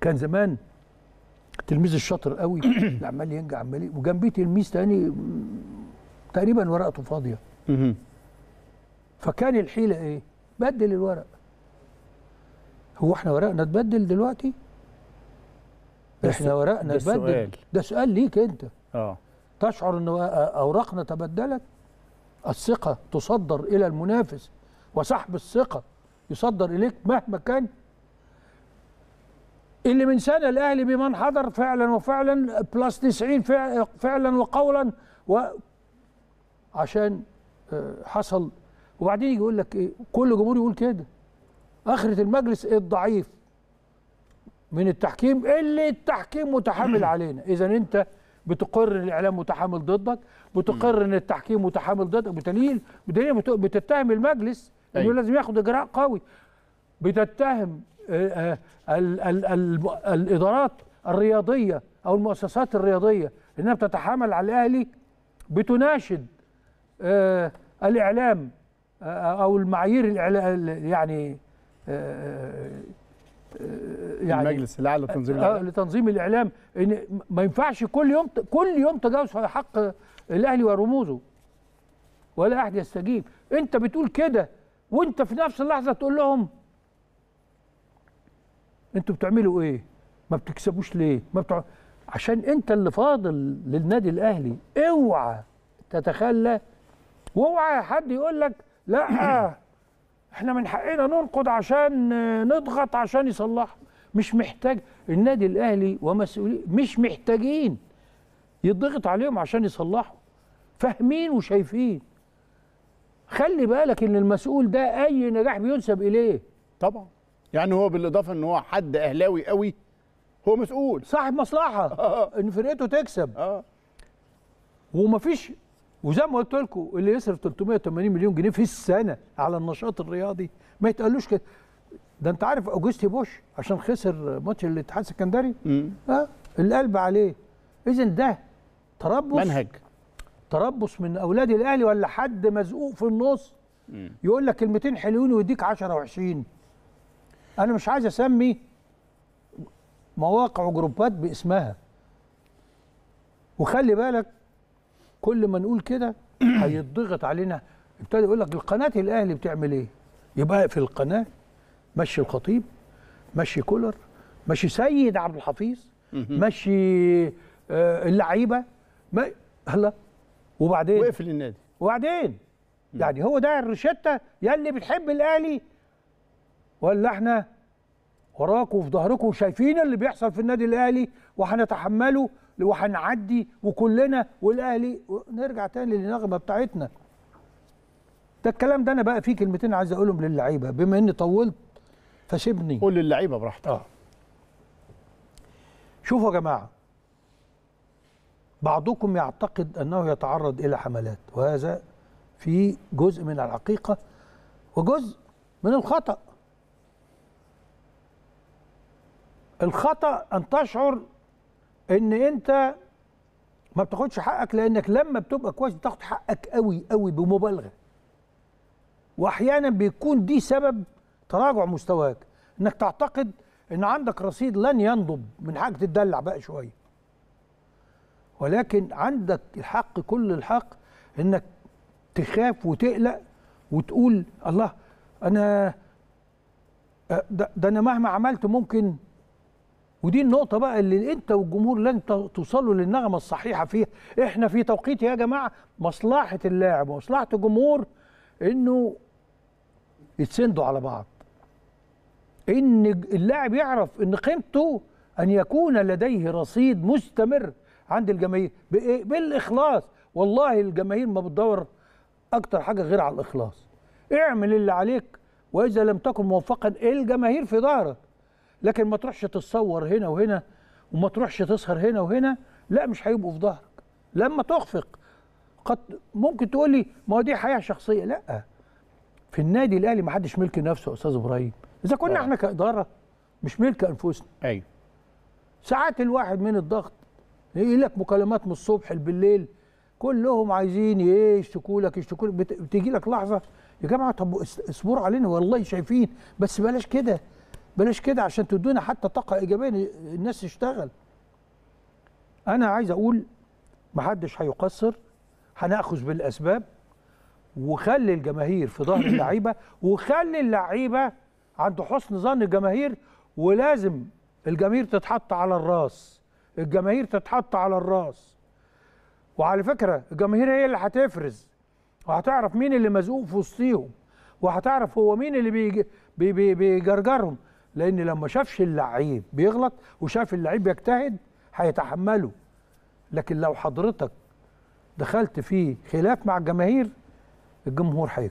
كان زمان تلميذ الشاطر قوي اللي عمال ينجح عمال وجنبيه تلميذ تاني تقريبا ورقته فاضيه فكان الحيله ايه؟ بدل الورق هو احنا ورقنا اتبدل دلوقتي؟ احنا ورقنا اتبدل ده سؤال ليك انت اه تشعر ان اوراقنا تبدلت؟ الثقه تصدر الى المنافس وسحب الثقه يصدر اليك مهما كان اللي من سنه الاهلي بمن حضر فعلا وفعلا بلس 90 فعلا وقولا و عشان آه، حصل وبعدين يجي يقول لك ايه كل جمهور يقول كده اخره المجلس الضعيف من التحكيم اللي التحكيم متحامل علينا اذا انت بتقر ان الاعلام متحامل ضدك بتقر ان التحكيم متحامل ضدك بدليل بدليل بتتهم المجلس انه أيوه. لازم ياخد اجراء قوي بتتهم الادارات الرياضيه او المؤسسات الرياضيه انها بتتحامل على الاهلي بتناشد آه، الاعلام آه، او المعايير يعني آه، يعني المجلس الاعلى لتنظيم الاعلام لتنظيم الاعلام ان ما ينفعش كل يوم كل يوم تجاوز حق الاهلي ورموزه ولا احد يستجيب انت بتقول كده وانت في نفس اللحظه تقول لهم انتوا بتعملوا ايه ما بتكسبوش ليه ما بتع... عشان انت اللي فاضل للنادي الاهلي اوعى تتخلى واوعى حد يقول لك لا احنا من حقنا ننقض عشان نضغط عشان يصلحوا مش محتاج النادي الاهلي ومسؤولين مش محتاجين يضغط عليهم عشان يصلحوا فاهمين وشايفين خلي بالك ان المسؤول ده اي نجاح بينسب اليه طبعا يعني هو بالاضافه ان هو حد اهلاوي قوي هو مسؤول صاحب مصلحه آه. ان فرقته تكسب اه ومفيش وزي ما قلت لكم اللي يصرف 380 مليون جنيه في السنه على النشاط الرياضي ما يتقالوش كده ده انت عارف اوجستي بوش عشان خسر ماتش الاتحاد السكندري اه القلب عليه اذا ده تربص منهج تربص من اولاد الاهلي ولا حد مزقوق في النص يقول لك كلمتين حلوين ويديك 10 و20 انا مش عايز اسمي مواقع وجروبات باسمها وخلي بالك كل ما نقول كده هيتضغط علينا ابتدى يقول لك القناه الاهلي بتعمل ايه يبقى في القناه مشي الخطيب مشي كولر مشي سيد عبد الحفيظ مشي آه، اللعيبه ما هلا وبعدين وقفل النادي وبعدين يعني هو ده الروشته يا اللي بتحب الاهلي ولا احنا وراكم وفي ظهركم شايفين اللي بيحصل في النادي الاهلي وهنتحمله وهنعدي وكلنا والاهلي نرجع تاني للنغمه بتاعتنا ده الكلام ده انا بقى فيه كلمتين عايز اقولهم للعيبه بما اني طولت فسيبني قول للعيبه براحتك اه شوفوا يا جماعه بعضكم يعتقد انه يتعرض الى حملات وهذا في جزء من الحقيقه وجزء من الخطأ الخطا ان تشعر ان انت ما بتاخدش حقك لانك لما بتبقى كويس بتاخد حقك قوي قوي بمبالغه واحيانا بيكون دي سبب تراجع مستواك انك تعتقد ان عندك رصيد لن ينضب من حاجه تدلع بقى شويه ولكن عندك الحق كل الحق انك تخاف وتقلق وتقول الله انا ده, ده انا مهما عملت ممكن ودي النقطة بقى اللي أنت والجمهور لن توصلوا للنغمة الصحيحة فيها، إحنا في توقيت يا جماعة مصلحة اللاعب ومصلحة الجمهور إنه يتسندوا على بعض. إن اللاعب يعرف إن قيمته أن يكون لديه رصيد مستمر عند الجماهير بالإخلاص، والله الجماهير ما بتدور أكتر حاجة غير على الإخلاص. اعمل اللي عليك وإذا لم تكن موفقا الجماهير في ظهرك. لكن ما تروحش تتصور هنا وهنا وما تروحش تسهر هنا وهنا لا مش هيبقوا في ظهرك لما تخفق قد ممكن تقول لي ما دي حياه شخصيه لا في النادي الاهلي ما حدش ملك نفسه يا استاذ ابراهيم اذا كنا آه. احنا كاداره مش ملك انفسنا ايوه ساعات الواحد من الضغط يجي لك مكالمات من الصبح بالليل كلهم عايزين ايه يشتكوا لك يشتكوا لك بتيجي لك لحظه يا جماعه طب اصبروا علينا والله شايفين بس بلاش كده بلاش كده عشان تدونا حتى طاقه ايجابيه الناس تشتغل انا عايز اقول محدش هيقصر هناخذ بالاسباب وخلي الجماهير في ظهر اللعيبه وخلي اللعيبه عند حسن ظن الجماهير ولازم الجماهير تتحط على الراس الجماهير تتحط على الراس وعلى فكره الجماهير هي اللي هتفرز وهتعرف مين اللي مزقوق في وسطيهم وهتعرف هو مين اللي بيجرجرهم لان لو شافش اللعيب بيغلط وشاف اللعيب بيجتهد هيتحمله لكن لو حضرتك دخلت في خلاف مع الجماهير الجمهور هيكسب